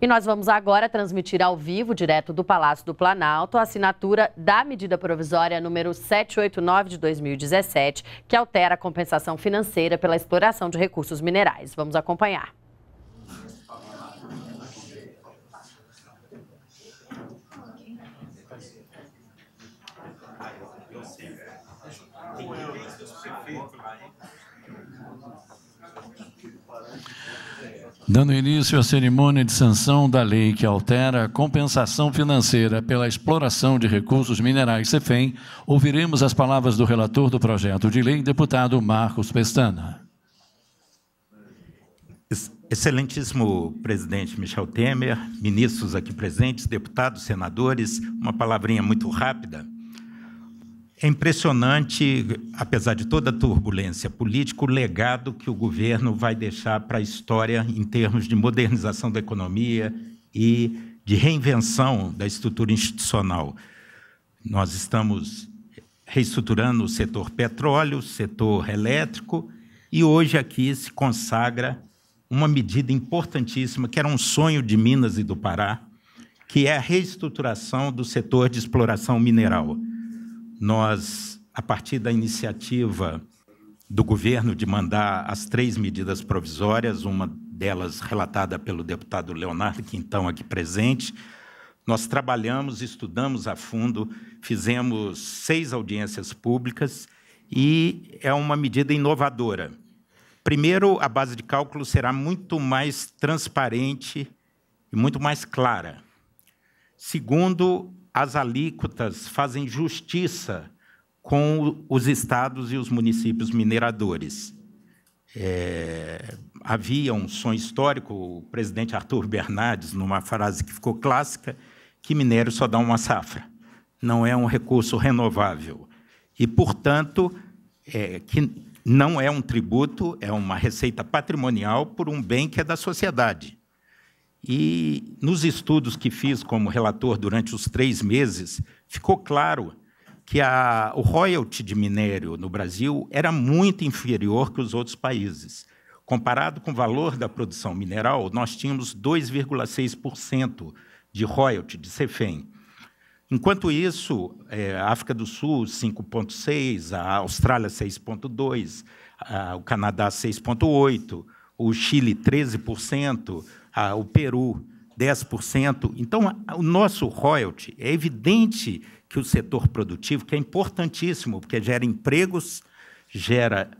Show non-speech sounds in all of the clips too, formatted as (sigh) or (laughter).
E nós vamos agora transmitir ao vivo, direto do Palácio do Planalto, a assinatura da medida provisória número 789 de 2017, que altera a compensação financeira pela exploração de recursos minerais. Vamos acompanhar. dando início à cerimônia de sanção da lei que altera a compensação financeira pela exploração de recursos minerais CEFEM, ouviremos as palavras do relator do projeto de lei, deputado Marcos Pestana. Excelentíssimo presidente Michel Temer, ministros aqui presentes, deputados, senadores, uma palavrinha muito rápida. É impressionante, apesar de toda a turbulência política, o legado que o governo vai deixar para a história em termos de modernização da economia e de reinvenção da estrutura institucional. Nós estamos reestruturando o setor petróleo, o setor elétrico, e hoje aqui se consagra uma medida importantíssima, que era um sonho de Minas e do Pará, que é a reestruturação do setor de exploração mineral nós, a partir da iniciativa do governo de mandar as três medidas provisórias, uma delas relatada pelo deputado Leonardo, que então aqui presente, nós trabalhamos, estudamos a fundo, fizemos seis audiências públicas e é uma medida inovadora. Primeiro, a base de cálculo será muito mais transparente e muito mais clara. Segundo, as alíquotas fazem justiça com os estados e os municípios mineradores. É, havia um som histórico, o presidente Arthur Bernardes, numa frase que ficou clássica, que minério só dá uma safra, não é um recurso renovável. E, portanto, é, que não é um tributo, é uma receita patrimonial por um bem que é da sociedade. E nos estudos que fiz como relator durante os três meses, ficou claro que a, o royalty de minério no Brasil era muito inferior que os outros países. Comparado com o valor da produção mineral, nós tínhamos 2,6% de royalty de cefém Enquanto isso, é, a África do Sul, 5,6%, a Austrália, 6,2%, o Canadá, 6,8%, o Chile, 13%, ah, o Peru 10%. Então, o nosso royalty é evidente que o setor produtivo, que é importantíssimo, porque gera empregos, gera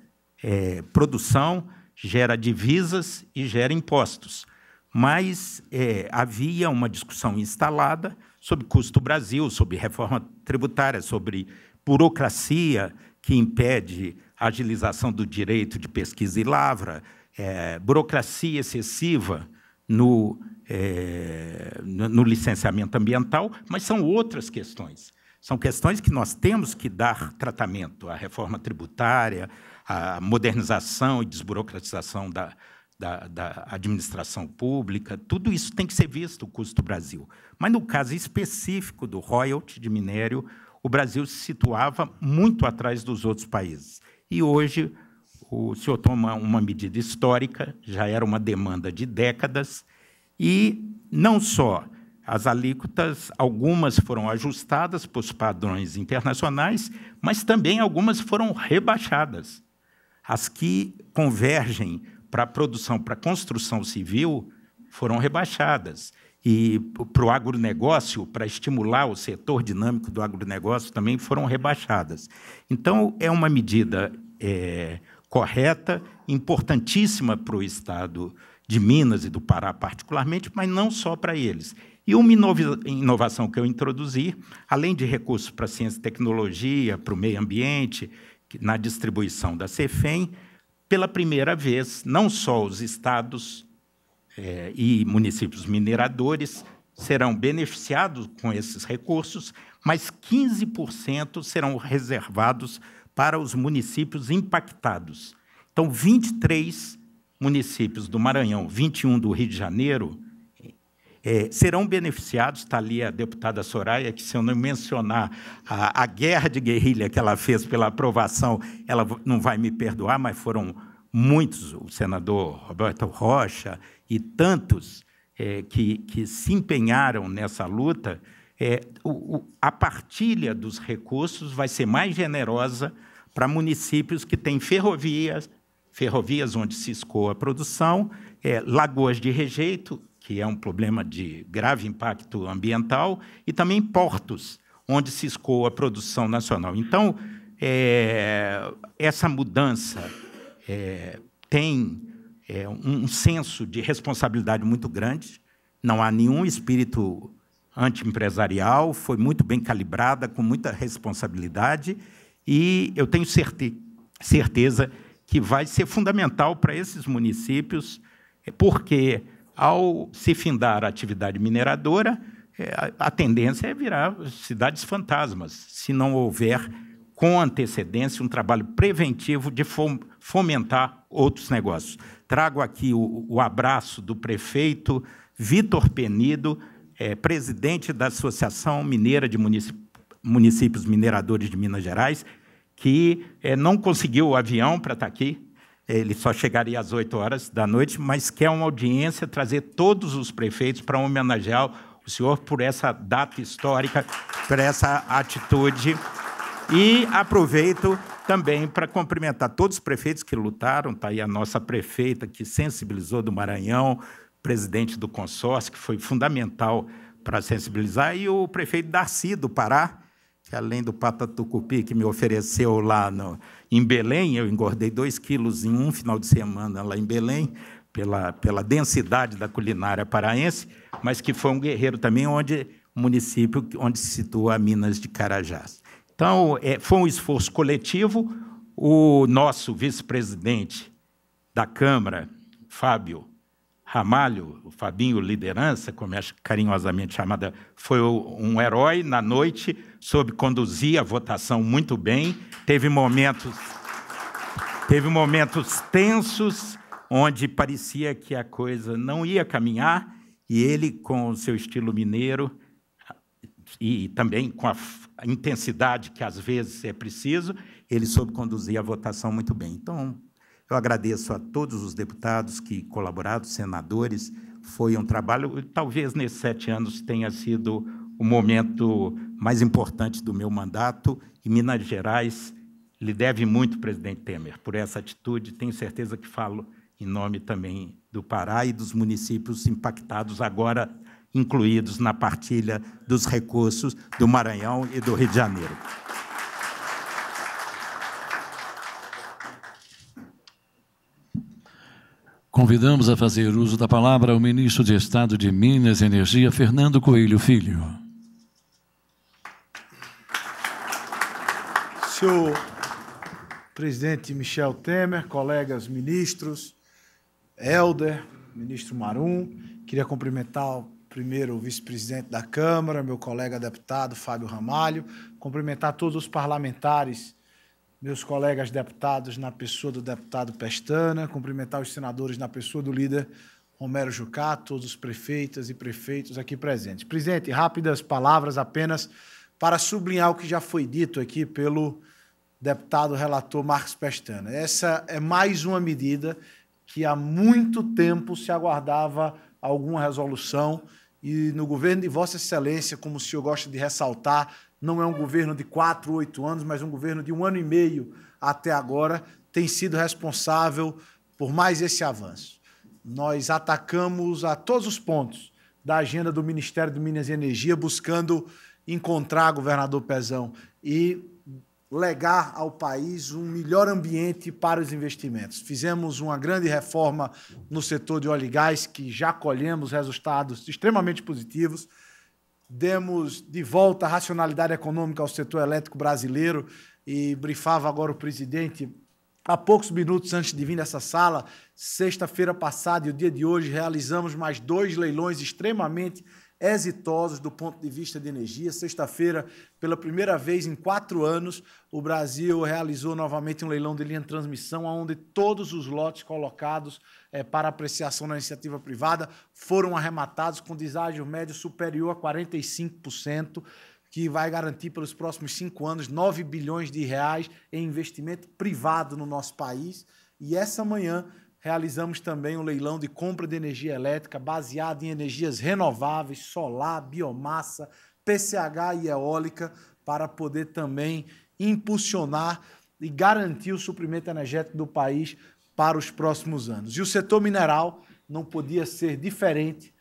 é, produção, gera divisas e gera impostos. Mas é, havia uma discussão instalada sobre custo Brasil, sobre reforma tributária, sobre burocracia que impede a agilização do direito de pesquisa e lavra, é, burocracia excessiva no, é, no licenciamento ambiental, mas são outras questões. São questões que nós temos que dar tratamento. à reforma tributária, à modernização e desburocratização da, da, da, administração pública, tudo isso tem que ser visto, o custo do Brasil. Mas no caso específico do royalty de minério, o Brasil se situava muito atrás dos outros países. E hoje o senhor toma uma medida histórica, já era uma demanda de décadas, e não só as alíquotas, algumas foram ajustadas para os padrões internacionais, mas também algumas foram rebaixadas. As que convergem para a produção, para a construção civil, foram rebaixadas. E para o agronegócio, para estimular o setor dinâmico do agronegócio, também foram rebaixadas. Então, é uma medida é, correta, importantíssima para o Estado de Minas e do Pará, particularmente, mas não só para eles. E uma inovação que eu introduzi, além de recursos para ciência e tecnologia, para o meio ambiente, na distribuição da CEFEM, pela primeira vez, não só os estados é, e municípios mineradores serão beneficiados com esses recursos, mas 15% serão reservados para para os municípios impactados. Então, 23 municípios do Maranhão, 21 do Rio de Janeiro, é, serão beneficiados. Está ali a deputada Soraya, que, se eu não mencionar a, a guerra de guerrilha que ela fez pela aprovação, ela não vai me perdoar, mas foram muitos, o senador Roberto Rocha e tantos é, que, que se empenharam nessa luta. É, o, o, a partilha dos recursos vai ser mais generosa para municípios que têm ferrovias, ferrovias onde se escoa a produção, é, lagoas de rejeito, que é um problema de grave impacto ambiental, e também portos, onde se escoa a produção nacional. Então, é, essa mudança é, tem é, um senso de responsabilidade muito grande, não há nenhum espírito antiempresarial, foi muito bem calibrada, com muita responsabilidade, e eu tenho certeza que vai ser fundamental para esses municípios, eh, porque ao se findar a atividade mineradora, eh, a tendência é virar cidades fantasmas, se não houver com antecedência um trabalho preventivo de fomentar outros negócios. Trago aqui o, o abraço do prefeito Vitor Penido, é, presidente da Associação Mineira de Municípios Mineradores de Minas Gerais, que é, não conseguiu o avião para estar tá aqui, ele só chegaria às 8 horas da noite, mas quer uma audiência, trazer todos os prefeitos para homenagear o senhor por essa data histórica, por essa atitude. E aproveito também para cumprimentar todos os prefeitos que lutaram, está aí a nossa prefeita que sensibilizou do Maranhão, presidente do consórcio, que foi fundamental para sensibilizar, e o prefeito Darcy do Pará, que além do patatucupi que me ofereceu lá no, em Belém, eu engordei dois quilos em um final de semana lá em Belém, pela, pela densidade da culinária paraense, mas que foi um guerreiro também, onde município onde se situa a Minas de Carajás. Então, é, foi um esforço coletivo. O nosso vice-presidente da Câmara, Fábio Ramalho, o Fabinho Liderança, como é carinhosamente chamada, foi um herói na noite soube conduzir a votação muito bem. Teve momentos, teve momentos tensos onde parecia que a coisa não ia caminhar e ele, com o seu estilo mineiro e também com a intensidade que às vezes é preciso, ele soube conduzir a votação muito bem. Então, eu agradeço a todos os deputados que colaboraram, senadores. Foi um trabalho, talvez nesses sete anos tenha sido o um momento mais importante do meu mandato e Minas Gerais lhe deve muito, presidente Temer, por essa atitude. Tenho certeza que falo em nome também do Pará e dos municípios impactados agora incluídos na partilha dos recursos do Maranhão e do Rio de Janeiro. Convidamos a fazer uso da palavra o ministro de Estado de Minas e Energia, Fernando Coelho Filho. senhor presidente Michel Temer, colegas ministros, Helder, ministro Marum. Queria cumprimentar primeiro o vice-presidente da Câmara, meu colega deputado Fábio Ramalho, cumprimentar todos os parlamentares, meus colegas deputados na pessoa do deputado Pestana, cumprimentar os senadores na pessoa do líder Romero Jucá, todos os prefeitas e prefeitos aqui presentes. Presidente, rápidas palavras apenas para sublinhar o que já foi dito aqui pelo deputado relator Marcos Pestana. Essa é mais uma medida que há muito tempo se aguardava alguma resolução e no governo de Vossa Excelência, como o senhor gosta de ressaltar, não é um governo de quatro, oito anos, mas um governo de um ano e meio até agora, tem sido responsável por mais esse avanço. Nós atacamos a todos os pontos da agenda do Ministério de Minas e Energia, buscando encontrar governador Pezão. E legar ao país um melhor ambiente para os investimentos. Fizemos uma grande reforma no setor de óleo e gás, que já colhemos resultados extremamente positivos. Demos de volta a racionalidade econômica ao setor elétrico brasileiro e brifava agora o presidente há poucos minutos antes de vir dessa sala, sexta-feira passada e o dia de hoje, realizamos mais dois leilões extremamente exitosos do ponto de vista de energia. Sexta-feira, pela primeira vez em quatro anos, o Brasil realizou novamente um leilão de linha de transmissão, onde todos os lotes colocados é, para apreciação na iniciativa privada foram arrematados com deságio médio superior a 45%. Que vai garantir pelos próximos cinco anos 9 bilhões de reais em investimento privado no nosso país. E essa manhã realizamos também um leilão de compra de energia elétrica baseado em energias renováveis, solar, biomassa, PCH e eólica, para poder também impulsionar e garantir o suprimento energético do país para os próximos anos. E o setor mineral não podia ser diferente.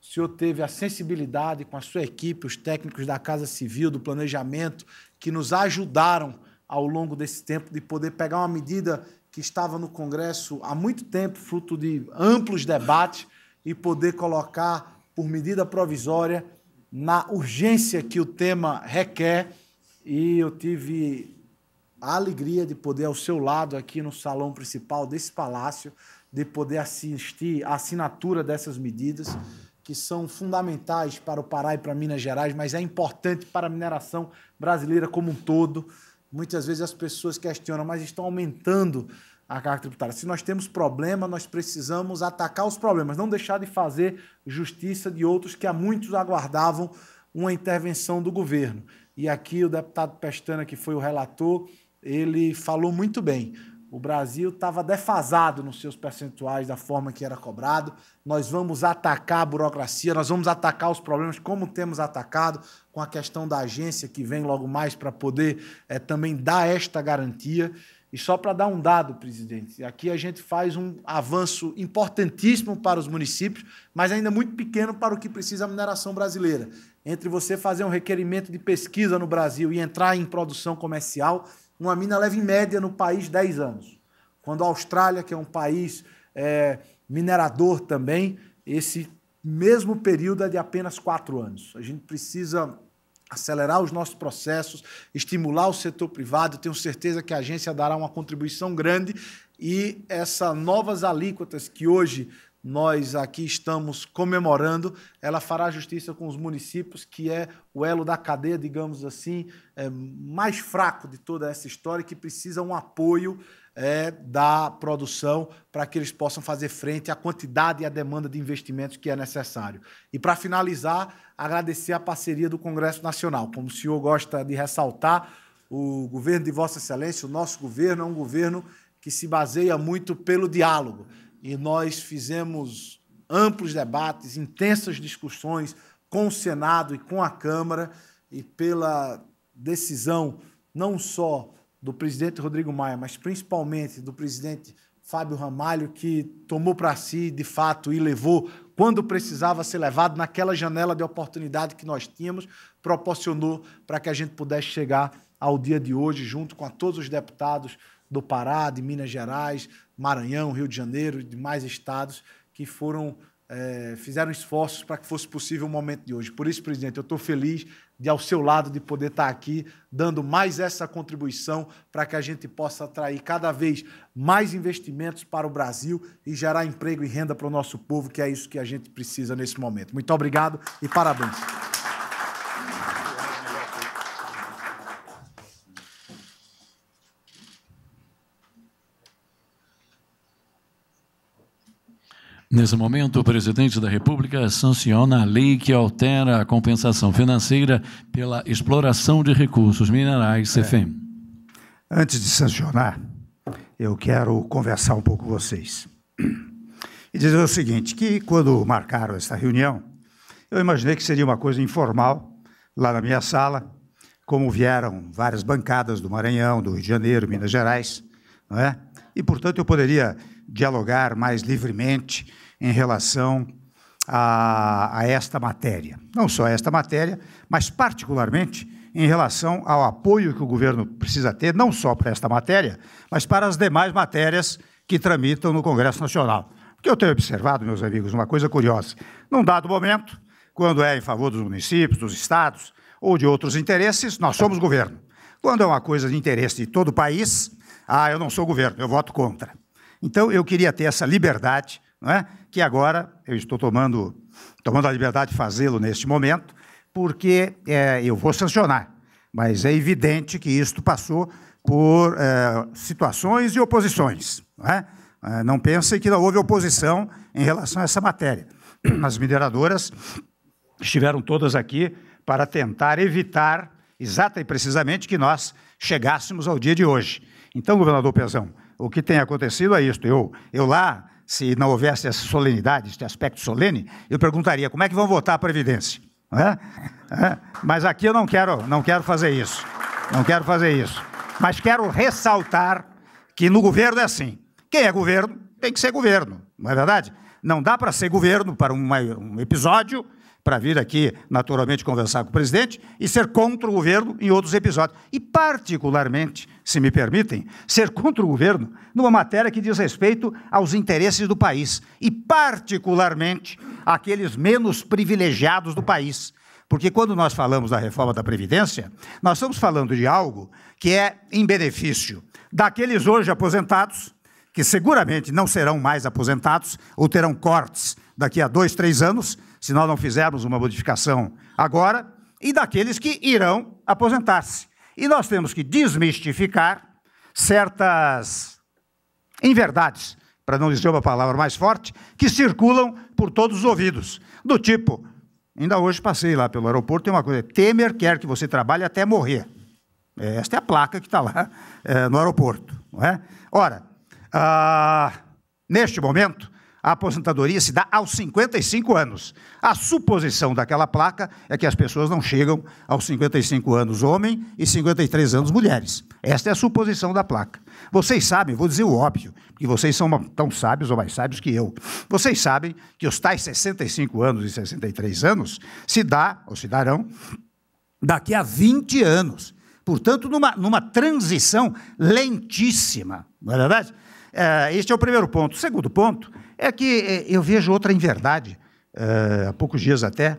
O senhor teve a sensibilidade com a sua equipe, os técnicos da Casa Civil, do Planejamento, que nos ajudaram ao longo desse tempo de poder pegar uma medida que estava no Congresso há muito tempo, fruto de amplos debates, e poder colocar por medida provisória na urgência que o tema requer. E eu tive a alegria de poder, ao seu lado, aqui no salão principal desse palácio, de poder assistir à assinatura dessas medidas, que são fundamentais para o Pará e para Minas Gerais, mas é importante para a mineração brasileira como um todo. Muitas vezes as pessoas questionam, mas estão aumentando a carga tributária. Se nós temos problema, nós precisamos atacar os problemas, não deixar de fazer justiça de outros que há muitos aguardavam uma intervenção do governo. E aqui o deputado Pestana, que foi o relator, ele falou muito bem. O Brasil estava defasado nos seus percentuais da forma que era cobrado. Nós vamos atacar a burocracia, nós vamos atacar os problemas, como temos atacado, com a questão da agência que vem logo mais para poder é, também dar esta garantia. E só para dar um dado, presidente, aqui a gente faz um avanço importantíssimo para os municípios, mas ainda muito pequeno para o que precisa a mineração brasileira. Entre você fazer um requerimento de pesquisa no Brasil e entrar em produção comercial, uma mina leva em média no país 10 anos. Quando a Austrália, que é um país é, minerador também, esse mesmo período é de apenas 4 anos. A gente precisa acelerar os nossos processos, estimular o setor privado. Tenho certeza que a agência dará uma contribuição grande e essas novas alíquotas que hoje nós aqui estamos comemorando, ela fará justiça com os municípios, que é o elo da cadeia, digamos assim, é, mais fraco de toda essa história, que precisa um apoio é, da produção para que eles possam fazer frente à quantidade e à demanda de investimentos que é necessário. E para finalizar, agradecer a parceria do Congresso Nacional. Como o senhor gosta de ressaltar, o governo de Vossa Excelência, o nosso governo, é um governo que se baseia muito pelo diálogo e nós fizemos amplos debates, intensas discussões com o Senado e com a Câmara, e pela decisão não só do presidente Rodrigo Maia, mas principalmente do presidente Fábio Ramalho, que tomou para si, de fato, e levou quando precisava ser levado, naquela janela de oportunidade que nós tínhamos, proporcionou para que a gente pudesse chegar ao dia de hoje, junto com todos os deputados do Pará, de Minas Gerais, Maranhão, Rio de Janeiro e demais estados que foram é, fizeram esforços para que fosse possível o momento de hoje. Por isso, presidente, eu estou feliz de, ao seu lado, de poder estar tá aqui dando mais essa contribuição para que a gente possa atrair cada vez mais investimentos para o Brasil e gerar emprego e renda para o nosso povo, que é isso que a gente precisa nesse momento. Muito obrigado e parabéns. Nesse momento, o presidente da República sanciona a lei que altera a compensação financeira pela exploração de recursos minerais, CFEM. É. Antes de sancionar, eu quero conversar um pouco com vocês. E dizer o seguinte, que quando marcaram esta reunião, eu imaginei que seria uma coisa informal, lá na minha sala, como vieram várias bancadas do Maranhão, do Rio de Janeiro, Minas Gerais, não é? e, portanto, eu poderia dialogar mais livremente em relação a, a esta matéria. Não só a esta matéria, mas particularmente em relação ao apoio que o governo precisa ter, não só para esta matéria, mas para as demais matérias que tramitam no Congresso Nacional. Porque eu tenho observado, meus amigos, uma coisa curiosa. Num dado momento, quando é em favor dos municípios, dos estados ou de outros interesses, nós somos governo. Quando é uma coisa de interesse de todo o país, ah, eu não sou governo, eu voto contra. Então, eu queria ter essa liberdade, não é? que agora eu estou tomando, tomando a liberdade de fazê-lo neste momento, porque é, eu vou sancionar. Mas é evidente que isto passou por é, situações e oposições. Não, é? é não pensem que não houve oposição em relação a essa matéria. (clears throat) As mineradoras estiveram todas aqui para tentar evitar, exata e precisamente, que nós chegássemos ao dia de hoje. Então, governador Pezão, o que tem acontecido é isto. Eu, eu lá, se não houvesse essa solenidade, este aspecto solene, eu perguntaria como é que vão votar a Previdência. É? É? Mas aqui eu não quero, não quero fazer isso. Não quero fazer isso. Mas quero ressaltar que no governo é assim. Quem é governo tem que ser governo, não é verdade? Não dá para ser governo para um episódio para vir aqui, naturalmente, conversar com o presidente e ser contra o governo em outros episódios. E, particularmente, se me permitem, ser contra o governo numa matéria que diz respeito aos interesses do país e, particularmente, aqueles menos privilegiados do país. Porque quando nós falamos da reforma da Previdência, nós estamos falando de algo que é em benefício daqueles hoje aposentados, que seguramente não serão mais aposentados ou terão cortes daqui a dois, três anos, se nós não fizermos uma modificação agora, e daqueles que irão aposentar-se. E nós temos que desmistificar certas inverdades, para não dizer uma palavra mais forte, que circulam por todos os ouvidos, do tipo, ainda hoje passei lá pelo aeroporto, tem uma coisa, Temer quer que você trabalhe até morrer. Esta é a placa que está lá é, no aeroporto. Não é? Ora, ah, neste momento, a aposentadoria se dá aos 55 anos. A suposição daquela placa é que as pessoas não chegam aos 55 anos homem e 53 anos mulheres. Esta é a suposição da placa. Vocês sabem, vou dizer o óbvio, porque vocês são tão sábios ou mais sábios que eu. Vocês sabem que os tais 65 anos e 63 anos se dá ou se darão daqui a 20 anos. Portanto, numa, numa transição lentíssima, não é verdade? Eh, este é o primeiro ponto. O segundo ponto é que é, eu vejo outra inverdade. Uh, há poucos dias até,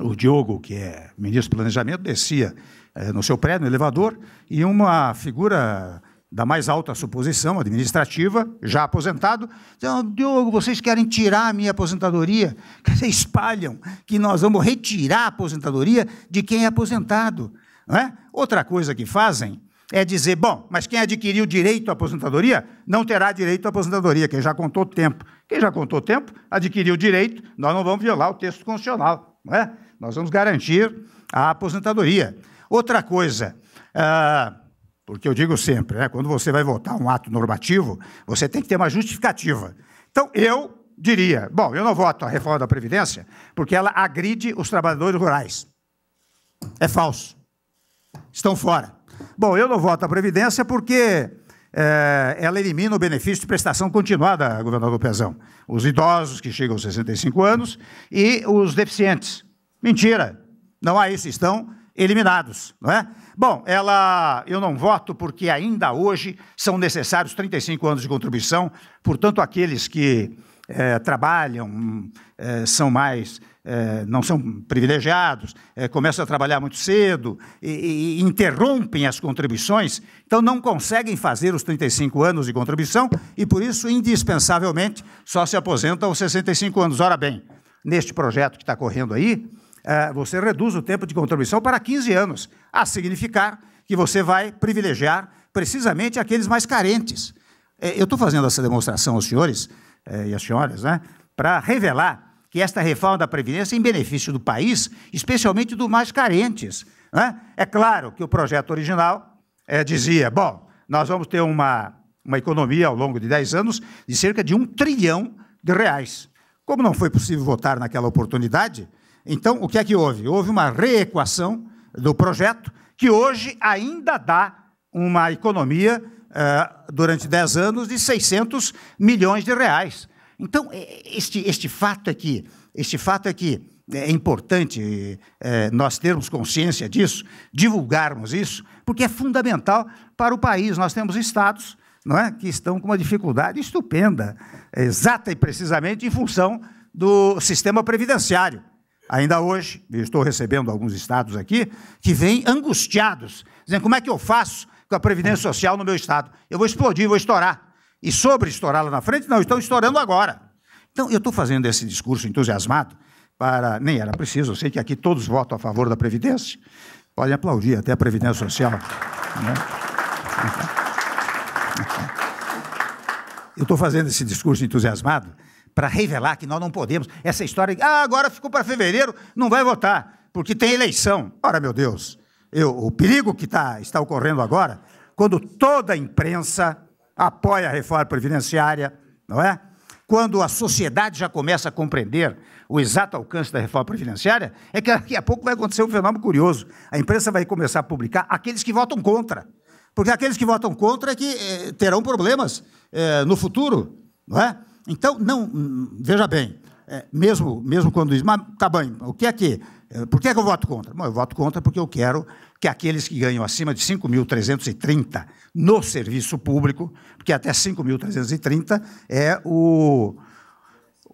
o Diogo, que é ministro do Planejamento, descia eh, no seu prédio, no elevador, e uma figura da mais alta suposição administrativa, já aposentado, dizendo, Diogo, vocês querem tirar a minha aposentadoria? Vocês espalham que nós vamos retirar a aposentadoria de quem é aposentado. Não é? Outra coisa que fazem é dizer, bom, mas quem adquiriu direito à aposentadoria não terá direito à aposentadoria, quem já contou tempo. Quem já contou tempo adquiriu direito, nós não vamos violar o texto constitucional, não é? Nós vamos garantir a aposentadoria. Outra coisa, ah, porque eu digo sempre, né, quando você vai votar um ato normativo, você tem que ter uma justificativa. Então, eu diria, bom, eu não voto a reforma da Previdência porque ela agride os trabalhadores rurais. É falso. Estão fora. Bom, eu não voto a Previdência porque é, ela elimina o benefício de prestação continuada, governador Pezão. Os idosos que chegam aos 65 anos e os deficientes. Mentira, não há isso, estão eliminados, não é? Bom, ela, eu não voto porque ainda hoje são necessários 35 anos de contribuição, portanto, aqueles que é, trabalham, é, são mais é, não são privilegiados, é, começam a trabalhar muito cedo e, e, interrompem as contribuições, então não conseguem fazer os 35 anos de contribuição e, por isso, indispensavelmente, só se aposentam aos 65 anos. Ora bem, neste projeto que está correndo aí, é, você reduz o tempo de contribuição para 15 anos, a significar que você vai privilegiar precisamente aqueles mais carentes. É, eu estou fazendo essa demonstração aos senhores é, e às senhoras, né, para revelar que esta reforma da Previdência é em benefício do país, especialmente dos mais carentes. Né? É claro que o projeto original é, dizia: bom, nós vamos ter uma, uma economia ao longo de 10 anos de cerca de um trilhão de reais. Como não foi possível votar naquela oportunidade, então o que é que houve? Houve uma reequação do projeto que hoje ainda dá uma economia eh, durante 10 anos de 600 milhões de reais. Então, é, este, este fato é que este fato é que é importante é, nós termos consciência disso, divulgarmos isso, porque é fundamental para o país. Nós temos estados não é, que estão com uma dificuldade estupenda, exata e precisamente em função do sistema previdenciário. Ainda hoje, estou recebendo alguns estados aqui que vêm angustiados, dizendo como é que eu faço com a Previdência Social no meu estado? Eu vou explodir, vou estourar e sobre estourá-la na frente, não, estão estourando agora. Então, eu estou fazendo esse discurso entusiasmado para. Nem era preciso, eu sei que aqui todos votam a favor da Previdência. Podem aplaudir até a Previdência Social. Né? Eu estou fazendo esse discurso entusiasmado para revelar que nós não podemos. Essa história, ah, agora ficou para fevereiro, não vai votar, porque tem eleição. Ora, meu Deus, eu, o perigo que tá, está ocorrendo agora, quando toda a imprensa apoia a reforma previdenciária, não é? Quando a sociedade já começa a compreender o exato alcance da reforma previdenciária, é que daqui a pouco vai acontecer um fenômeno curioso. A imprensa vai começar a publicar aqueles que votam contra. Porque aqueles que votam contra é que é, terão problemas é, no futuro, não é? Então, não, hum, veja bem, é, mesmo, mesmo quando diz, mas tá bem, o que é que. Por que, é que eu voto contra? Bom, eu voto contra porque eu quero que aqueles que ganham acima de 5.330 no serviço público, porque até 5.330 é o,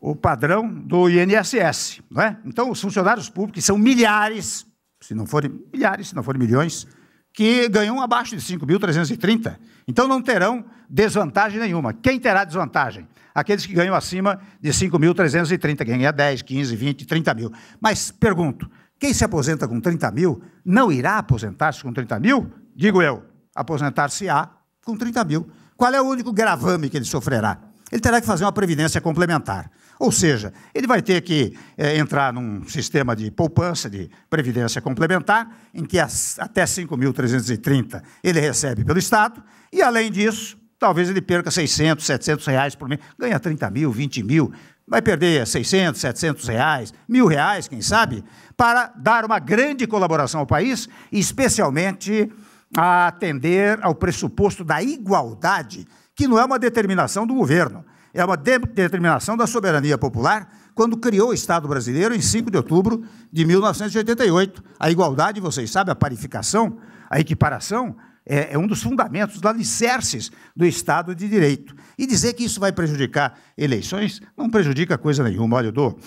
o padrão do INSS. Não é? Então, os funcionários públicos, que são milhares, se não forem milhares, se não forem milhões, que ganham abaixo de 5.330. Então não terão desvantagem nenhuma. Quem terá desvantagem? Aqueles que ganham acima de 5.330, quem ganha 10, 15, 20, 30 mil. Mas pergunto, quem se aposenta com 30 mil não irá aposentar-se com 30 mil? Digo eu, aposentar-se-á com 30 mil. Qual é o único gravame que ele sofrerá? Ele terá que fazer uma previdência complementar. Ou seja, ele vai ter que é, entrar num sistema de poupança, de previdência complementar, em que as, até 5.330 ele recebe pelo Estado, e além disso, talvez ele perca 600, 700 reais por mês, ganha 30 mil, 20 mil, vai perder 600, 700 reais, mil reais, quem sabe, para dar uma grande colaboração ao país, especialmente a atender ao pressuposto da igualdade, que não é uma determinação do governo, é uma de determinação da soberania popular, quando criou o Estado brasileiro em 5 de outubro de 1988. A igualdade, vocês sabem, a parificação, a equiparação, é, é um dos fundamentos, dos alicerces do Estado de Direito. E dizer que isso vai prejudicar eleições não prejudica coisa nenhuma. Olha, eu dou,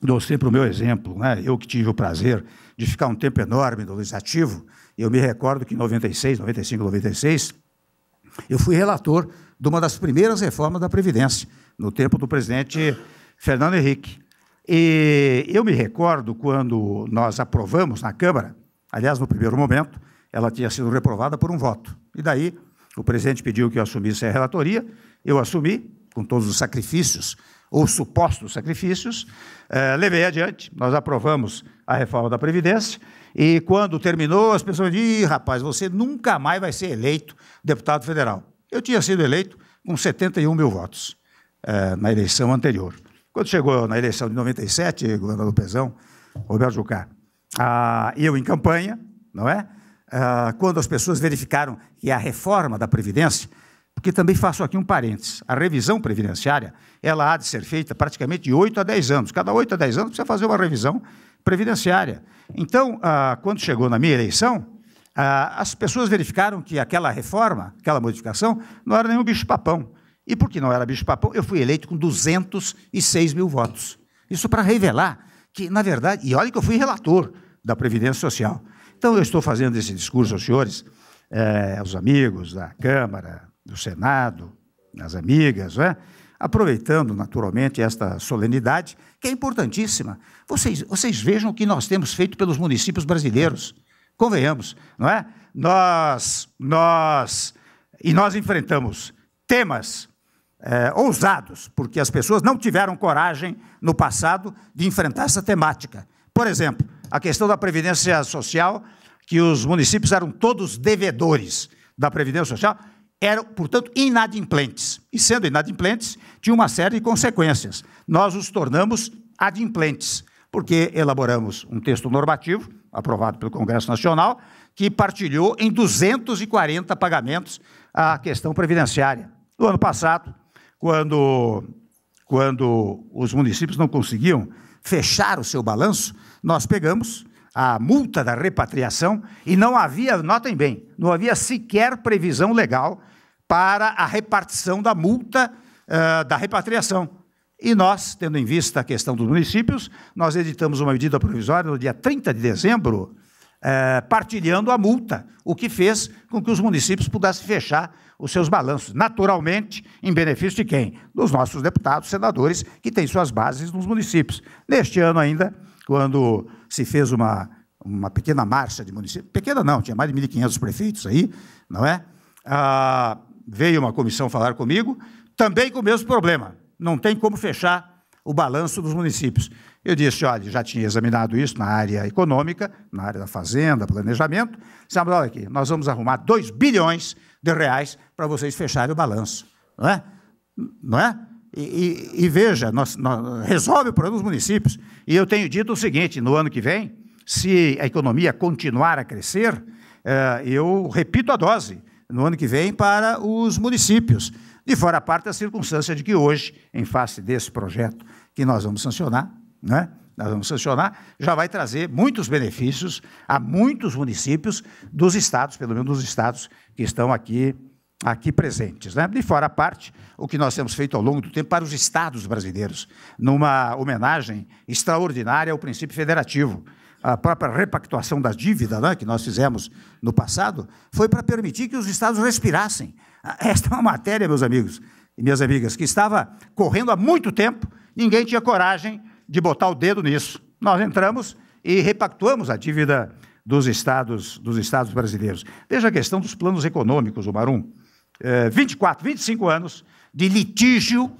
dou sempre o meu exemplo. Né? Eu que tive o prazer de ficar um tempo enorme no Legislativo, eu me recordo que em 96, 95, 96, eu fui relator de uma das primeiras reformas da Previdência, no tempo do presidente Fernando Henrique. E eu me recordo quando nós aprovamos na Câmara, aliás, no primeiro momento, ela tinha sido reprovada por um voto. E daí o presidente pediu que eu assumisse a relatoria, eu assumi, com todos os sacrifícios, ou supostos sacrifícios, eh, levei adiante, nós aprovamos a reforma da Previdência, e quando terminou, as pessoas diziam, Ih, rapaz, você nunca mais vai ser eleito deputado federal. Eu tinha sido eleito com 71 mil votos eh, na eleição anterior. Quando chegou na eleição de 97, governador Pezão, Roberto Jucá, ah, eu em campanha, não é? Ah, quando as pessoas verificaram que é a reforma da Previdência, porque também faço aqui um parênteses, a revisão previdenciária, ela há de ser feita praticamente de 8 a 10 anos. Cada 8 a 10 anos precisa fazer uma revisão previdenciária. Então, ah, quando chegou na minha eleição, ah, as pessoas verificaram que aquela reforma, aquela modificação, não era nenhum bicho-papão. E porque não era bicho-papão, eu fui eleito com 206 mil votos. Isso para revelar que, na verdade, e olha que eu fui relator da Previdência Social, então, eu estou fazendo esse discurso aos senhores, é, aos amigos da Câmara, do Senado, às amigas, né? aproveitando naturalmente esta solenidade, que é importantíssima. Vocês, vocês vejam o que nós temos feito pelos municípios brasileiros. Convenhamos, não é? Nós, nós, e nós enfrentamos temas é, ousados, porque as pessoas não tiveram coragem no passado de enfrentar essa temática. Por exemplo, a questão da Previdência Social, que os municípios eram todos devedores da Previdência Social, eram, portanto, inadimplentes. E sendo inadimplentes, tinha uma série de consequências. Nós os tornamos adimplentes, porque elaboramos um texto normativo, aprovado pelo Congresso Nacional, que partilhou em 240 pagamentos a questão previdenciária. No ano passado, quando, quando os municípios não conseguiam fechar o seu balanço, nós pegamos a multa da repatriação e não havia, notem bem, não havia sequer previsão legal para a repartição da multa uh, da repatriação. E nós, tendo em vista a questão dos municípios, nós editamos uma medida provisória no dia 30 de dezembro, eh, partilhando a multa, o que fez com que os municípios pudessem fechar os seus balanços, naturalmente, em benefício de quem? Dos nossos deputados, senadores, que têm suas bases nos municípios. Neste ano ainda, quando se fez uma, uma pequena marcha de municípios, pequena não, tinha mais de 1.500 prefeitos aí, não é? Ah, veio uma comissão falar comigo, também com o mesmo problema. Não tem como fechar o balanço dos municípios. Eu disse, olha, já tinha examinado isso na área econômica, na área da fazenda, planejamento. Disse, olha aqui, nós vamos arrumar 2 bilhões de reais para vocês fecharem o balanço. Não é? Não é? E, e, e veja, nós, nós, resolve o problema dos municípios. E eu tenho dito o seguinte: no ano que vem, se a economia continuar a crescer, eh, eu repito a dose no ano que vem para os municípios. De fora a parte a circunstância de que hoje, em face desse projeto que nós vamos sancionar, não é? nós vamos sancionar, já vai trazer muitos benefícios a muitos municípios dos estados, pelo menos dos estados que estão aqui aqui presentes. Né? De fora a parte, o que nós temos feito ao longo do tempo para os estados brasileiros, numa homenagem extraordinária ao princípio federativo. A própria repactuação da dívida né, que nós fizemos no passado foi para permitir que os estados respirassem. Esta é uma matéria, meus amigos e minhas amigas, que estava correndo há muito tempo, ninguém tinha coragem de botar o dedo nisso. Nós entramos e repactuamos a dívida dos estados, dos estados brasileiros. Veja a questão dos planos econômicos, o Marum. É, 24, 25 anos de litígio,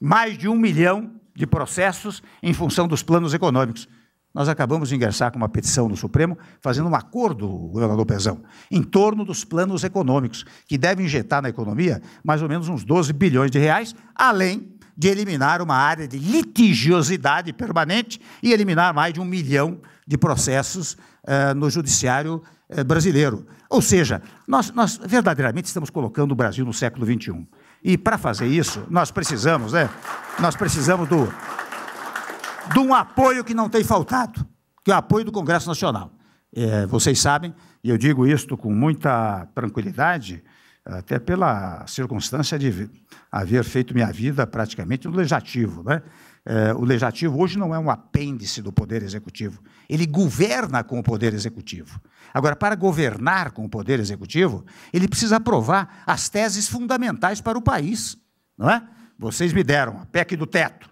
mais de um milhão de processos em função dos planos econômicos. Nós acabamos de ingressar com uma petição no Supremo, fazendo um acordo, governador Pezão, em torno dos planos econômicos, que devem injetar na economia mais ou menos uns 12 bilhões de reais, além de eliminar uma área de litigiosidade permanente e eliminar mais de um milhão de processos eh, no judiciário eh, brasileiro. Ou seja, nós, nós verdadeiramente estamos colocando o Brasil no século XXI. E para fazer isso, nós precisamos, né? Nós precisamos do, de um apoio que não tem faltado, que é o apoio do Congresso Nacional. É, vocês sabem, e eu digo isto com muita tranquilidade, até pela circunstância de haver feito minha vida praticamente no legislativo. Né? É, o legislativo hoje não é um apêndice do poder executivo, ele governa com o poder executivo. Agora, para governar com o poder executivo, ele precisa aprovar as teses fundamentais para o país. Não é? Vocês me deram a PEC do teto,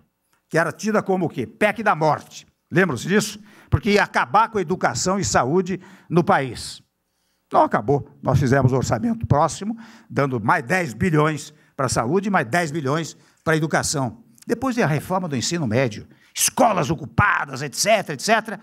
que era tida como o quê? PEC da morte. Lembram-se disso? Porque ia acabar com a educação e saúde no país. Não acabou. Nós fizemos o orçamento próximo, dando mais 10 bilhões para a saúde e mais 10 bilhões para a educação. Depois da reforma do ensino médio, escolas ocupadas, etc, etc,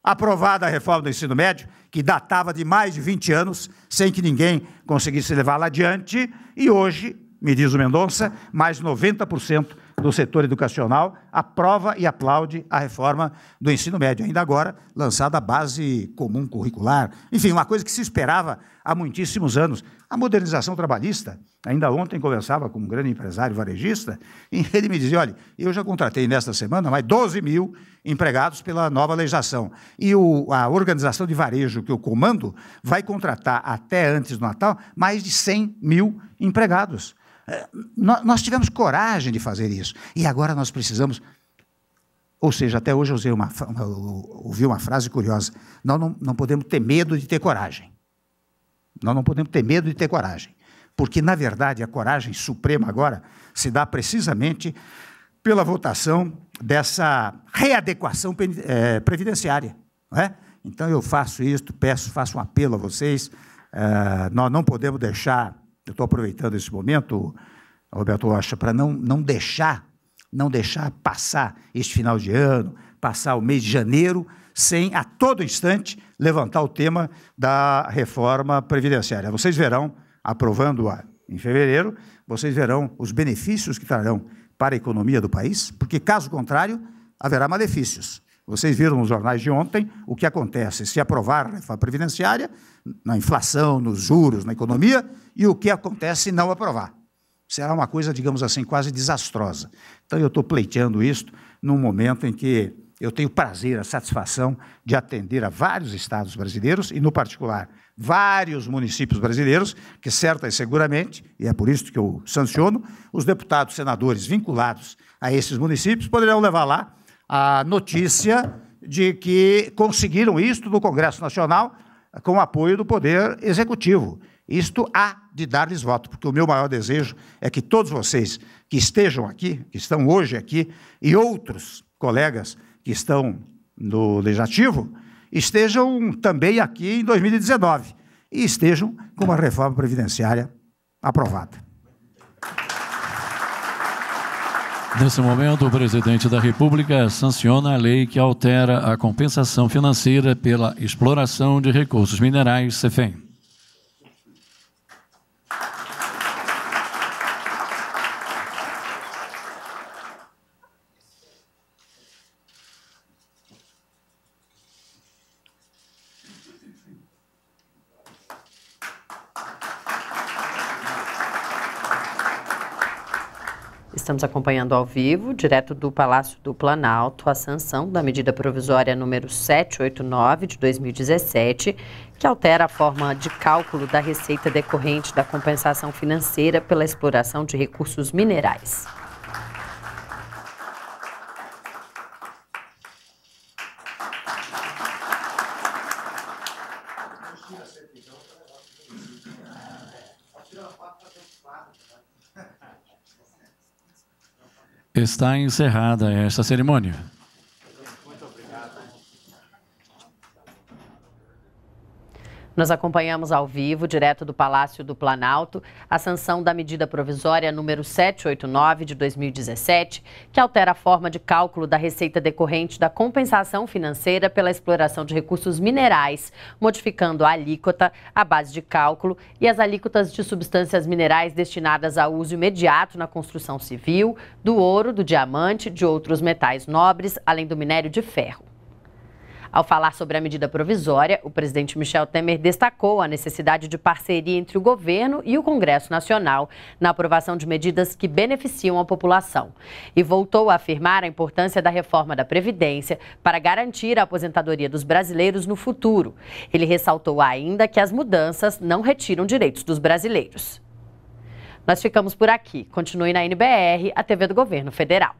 aprovada a reforma do ensino médio, que datava de mais de 20 anos, sem que ninguém conseguisse levá-la adiante, e hoje, me diz o Mendonça, mais 90% do setor educacional aprova e aplaude a reforma do ensino médio, ainda agora lançada a base comum curricular. Enfim, uma coisa que se esperava há muitíssimos anos. A modernização trabalhista, ainda ontem conversava com um grande empresário varejista, e (laughs) ele me dizia: olha, eu já contratei nesta semana mais 12 mil empregados pela nova legislação. E o, a organização de varejo que eu comando vai contratar até antes do Natal mais de 100 mil empregados. Nós tivemos coragem de fazer isso. E agora nós precisamos. Ou seja, até hoje eu usei uma, ouvi uma frase curiosa. Nós não, não podemos ter medo de ter coragem. Nós não podemos ter medo de ter coragem. Porque, na verdade, a coragem suprema agora se dá precisamente pela votação dessa readequação eh, previdenciária. É? Então, eu faço isto, peço, faço um apelo a vocês. Eh, nós não podemos deixar eu estou aproveitando esse momento, Roberto Rocha, para não, não deixar, não deixar passar este final de ano, passar o mês de janeiro, sem a todo instante levantar o tema da reforma previdenciária. Vocês verão, aprovando-a em fevereiro, vocês verão os benefícios que trarão para a economia do país, porque, caso contrário, haverá malefícios. Vocês viram nos jornais de ontem o que acontece se aprovar a reforma previdenciária, na inflação, nos juros, na economia, e o que acontece se não aprovar. Será uma coisa, digamos assim, quase desastrosa. Então, eu estou pleiteando isto num momento em que eu tenho prazer, a satisfação de atender a vários estados brasileiros e, no particular, vários municípios brasileiros, que certa e seguramente, e é por isso que eu sanciono, os deputados, senadores vinculados a esses municípios poderão levar lá a notícia de que conseguiram isto no Congresso Nacional com o apoio do Poder Executivo. Isto há de dar-lhes voto, porque o meu maior desejo é que todos vocês que estejam aqui, que estão hoje aqui, e outros colegas que estão no Legislativo, estejam também aqui em 2019 e estejam com uma reforma previdenciária aprovada. Nesse momento, o presidente da República sanciona a lei que altera a compensação financeira pela exploração de recursos minerais, CEFEM. estamos acompanhando ao vivo, direto do Palácio do Planalto, a sanção da medida provisória número 789 de 2017, que altera a forma de cálculo da receita decorrente da compensação financeira pela exploração de recursos minerais. está encerrada esta cerimônia. Nós acompanhamos ao vivo, direto do Palácio do Planalto, a sanção da medida provisória número 789 de 2017, que altera a forma de cálculo da receita decorrente da compensação financeira pela exploração de recursos minerais, modificando a alíquota, a base de cálculo e as alíquotas de substâncias minerais destinadas a uso imediato na construção civil, do ouro, do diamante, de outros metais nobres, além do minério de ferro. Ao falar sobre a medida provisória, o presidente Michel Temer destacou a necessidade de parceria entre o governo e o Congresso Nacional na aprovação de medidas que beneficiam a população. E voltou a afirmar a importância da reforma da Previdência para garantir a aposentadoria dos brasileiros no futuro. Ele ressaltou ainda que as mudanças não retiram direitos dos brasileiros. Nós ficamos por aqui. Continue na NBR, a TV do Governo Federal.